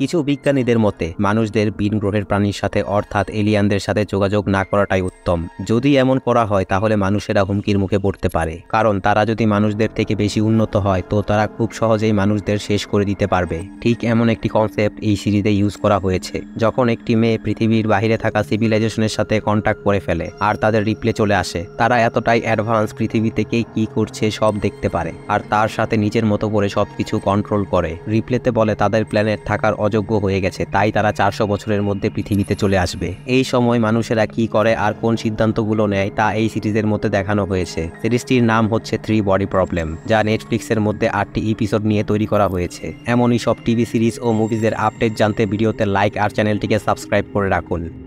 কিছু বিজ্ঞানীদের মতে মানুষদের বিন গ্রহের প্রাণীর সাথে অর্থাৎ এলিয়ানদের সাথে যোগাযোগ না করাটাই উত্তম যদি এমন করা হয় তাহলে মানুষেরা হুমকির মুখে পড়তে পারে কারণ তারা যদি মানুষদের থেকে বেশি উন্নত হয় তো তারা খুব সহজেই মানুষদের শেষ করে দিতে পারবে ঠিক এমন একটি কনসেপ্ট এই সিরিজে ইউজ করা হয়েছে যখন একটি মেয়ে পৃথিবীর বাহিরে থাকা সিভিলাইজেশনের সাথে কন্ট্যাক্ট করে ফেলে আর তাদের রিপ্লে চলে আসে তারা এতটাই অ্যাডভান্স পৃথিবীতে কে কী করছে সব দেখতে পারে আর তার সাথে নিজের মতো করে সবকিছু কন্ট্রোল করে রিপ্লেতে বলে তাদের প্ল্যানেট থাকার অযোগ্য হয়ে গেছে তাই তারা চারশো বছরের মধ্যে পৃথিবীতে চলে আসবে এই সময় মানুষেরা কি করে আর কোন সিদ্ধান্তগুলো নেয় তা এই সিরিজের মধ্যে দেখানো হয়েছে সিরিজটির নাম হচ্ছে থ্রি বডি প্রবলেম যা নেটফ্লিক্সের মধ্যে আটটি এপিসোড নিয়ে তৈরি করা হয়েছে এমনই সব টিভি সিরিজ ও মুভিজের আপডেট জানতে ভিডিওতে লাইক আর চ্যানেলটিকে সাবস্ক্রাইব করে রাখুন